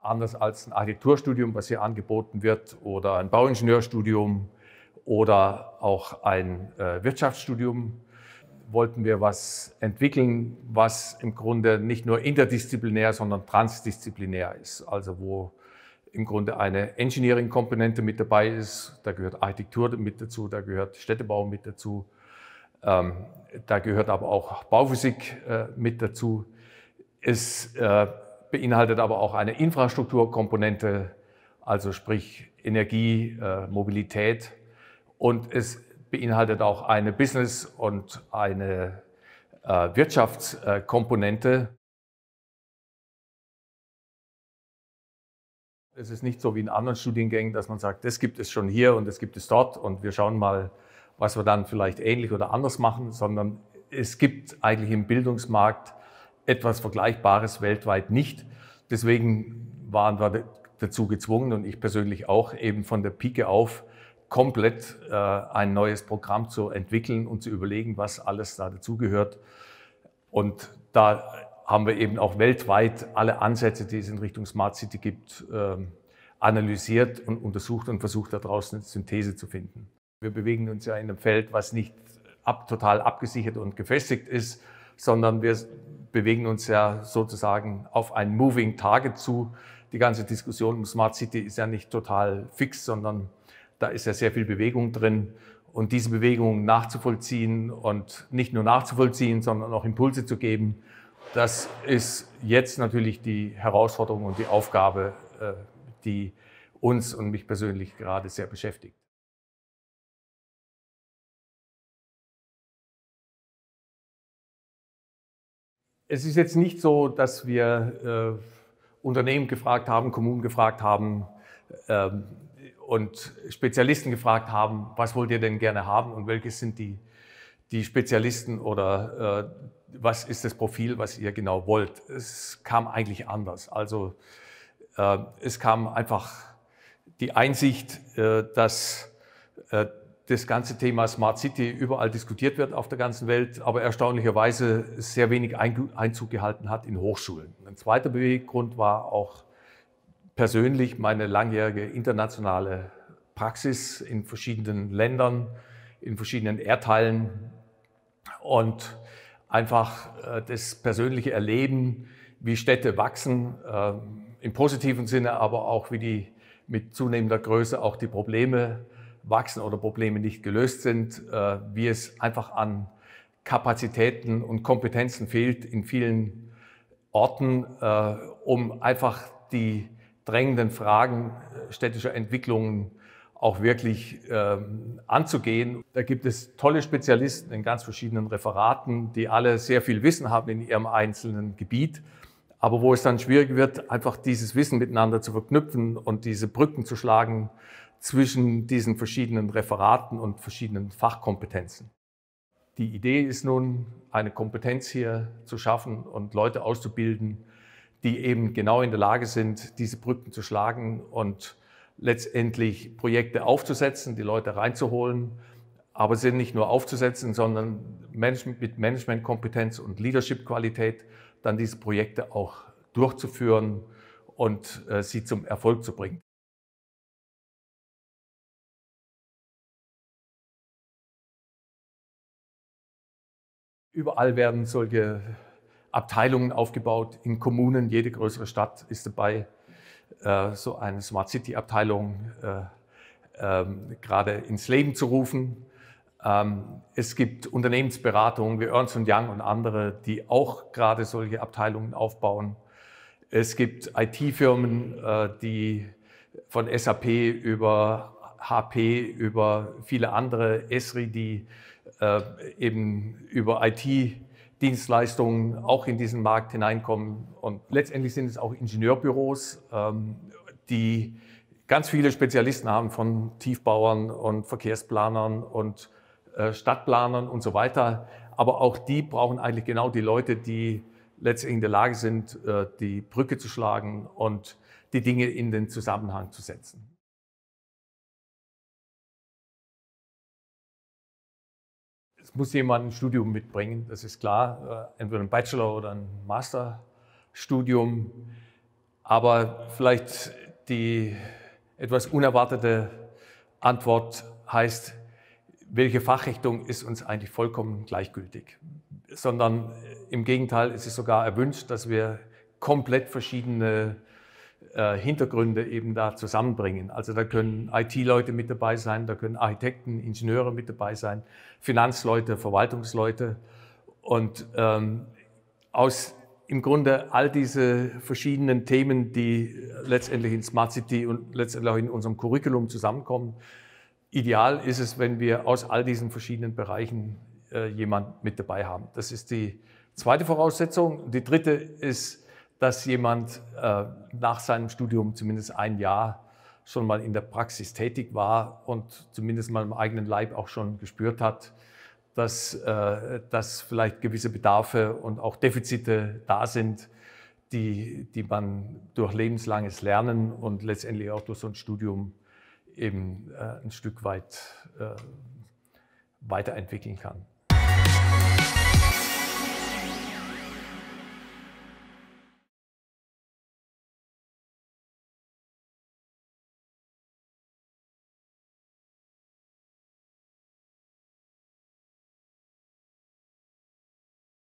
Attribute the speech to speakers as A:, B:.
A: anders als ein Architekturstudium, was hier angeboten wird, oder ein Bauingenieurstudium oder auch ein äh, Wirtschaftsstudium, wollten wir was entwickeln, was im Grunde nicht nur interdisziplinär, sondern transdisziplinär ist. Also wo im Grunde eine Engineering-Komponente mit dabei ist, da gehört Architektur mit dazu, da gehört Städtebau mit dazu, ähm, da gehört aber auch Bauphysik äh, mit dazu. Es äh, beinhaltet aber auch eine Infrastrukturkomponente, also sprich Energie, äh, Mobilität. Und es beinhaltet auch eine Business- und eine äh, Wirtschaftskomponente. Es ist nicht so wie in anderen Studiengängen, dass man sagt, das gibt es schon hier und das gibt es dort und wir schauen mal, was wir dann vielleicht ähnlich oder anders machen, sondern es gibt eigentlich im Bildungsmarkt etwas Vergleichbares weltweit nicht. Deswegen waren wir dazu gezwungen und ich persönlich auch eben von der Pike auf komplett äh, ein neues Programm zu entwickeln und zu überlegen, was alles da dazugehört. Und da haben wir eben auch weltweit alle Ansätze, die es in Richtung Smart City gibt, äh, analysiert und untersucht und versucht, da draußen eine Synthese zu finden. Wir bewegen uns ja in einem Feld, was nicht ab, total abgesichert und gefestigt ist, sondern wir bewegen uns ja sozusagen auf ein Moving Target zu. Die ganze Diskussion um Smart City ist ja nicht total fix, sondern da ist ja sehr viel Bewegung drin. Und diese Bewegung nachzuvollziehen und nicht nur nachzuvollziehen, sondern auch Impulse zu geben, das ist jetzt natürlich die Herausforderung und die Aufgabe, äh, die uns und mich persönlich gerade sehr beschäftigt. es ist jetzt nicht so, dass wir äh, Unternehmen gefragt haben, Kommunen gefragt haben äh, und Spezialisten gefragt haben, was wollt ihr denn gerne haben und welches sind die, die Spezialisten oder äh, was ist das Profil, was ihr genau wollt. Es kam eigentlich anders. Also äh, es kam einfach die Einsicht, äh, dass äh, das ganze Thema Smart City überall diskutiert wird auf der ganzen Welt, aber erstaunlicherweise sehr wenig Einzug gehalten hat in Hochschulen. Ein zweiter Beweggrund war auch persönlich meine langjährige internationale Praxis in verschiedenen Ländern, in verschiedenen Erdteilen und einfach äh, das persönliche Erleben, wie Städte wachsen, ähm, im positiven Sinne, aber auch wie die mit zunehmender Größe auch die Probleme wachsen oder Probleme nicht gelöst sind, äh, wie es einfach an Kapazitäten und Kompetenzen fehlt in vielen Orten, äh, um einfach die drängenden Fragen äh, städtischer Entwicklungen auch wirklich ähm, anzugehen. Da gibt es tolle Spezialisten in ganz verschiedenen Referaten, die alle sehr viel Wissen haben in ihrem einzelnen Gebiet. Aber wo es dann schwierig wird, einfach dieses Wissen miteinander zu verknüpfen und diese Brücken zu schlagen zwischen diesen verschiedenen Referaten und verschiedenen Fachkompetenzen. Die Idee ist nun, eine Kompetenz hier zu schaffen und Leute auszubilden, die eben genau in der Lage sind, diese Brücken zu schlagen und letztendlich Projekte aufzusetzen, die Leute reinzuholen, aber sie nicht nur aufzusetzen, sondern mit Managementkompetenz und Leadership-Qualität dann diese Projekte auch durchzuführen und äh, sie zum Erfolg zu bringen. Überall werden solche Abteilungen aufgebaut, in Kommunen, jede größere Stadt ist dabei, äh, so eine Smart City-Abteilung äh, ähm, gerade ins Leben zu rufen. Ähm, es gibt Unternehmensberatungen wie Ernst Young und andere, die auch gerade solche Abteilungen aufbauen. Es gibt IT-Firmen, äh, die von SAP über HP, über viele andere, Esri, die äh, eben über IT-Dienstleistungen auch in diesen Markt hineinkommen. Und letztendlich sind es auch Ingenieurbüros, ähm, die ganz viele Spezialisten haben von Tiefbauern und Verkehrsplanern und äh, Stadtplanern und so weiter. Aber auch die brauchen eigentlich genau die Leute, die letztendlich in der Lage sind, äh, die Brücke zu schlagen und die Dinge in den Zusammenhang zu setzen. Es muss jemand ein Studium mitbringen, das ist klar, äh, entweder ein Bachelor- oder ein Masterstudium, aber vielleicht die etwas unerwartete Antwort heißt, welche Fachrichtung ist uns eigentlich vollkommen gleichgültig, sondern im Gegenteil, es ist sogar erwünscht, dass wir komplett verschiedene äh, Hintergründe eben da zusammenbringen. Also da können IT-Leute mit dabei sein, da können Architekten, Ingenieure mit dabei sein, Finanzleute, Verwaltungsleute. Und ähm, aus im Grunde all diese verschiedenen Themen, die letztendlich in Smart City und letztendlich auch in unserem Curriculum zusammenkommen. Ideal ist es, wenn wir aus all diesen verschiedenen Bereichen äh, jemand mit dabei haben. Das ist die zweite Voraussetzung. Die dritte ist dass jemand äh, nach seinem Studium zumindest ein Jahr schon mal in der Praxis tätig war und zumindest mal im eigenen Leib auch schon gespürt hat, dass, äh, dass vielleicht gewisse Bedarfe und auch Defizite da sind, die, die man durch lebenslanges Lernen und letztendlich auch durch so ein Studium eben äh, ein Stück weit äh, weiterentwickeln kann.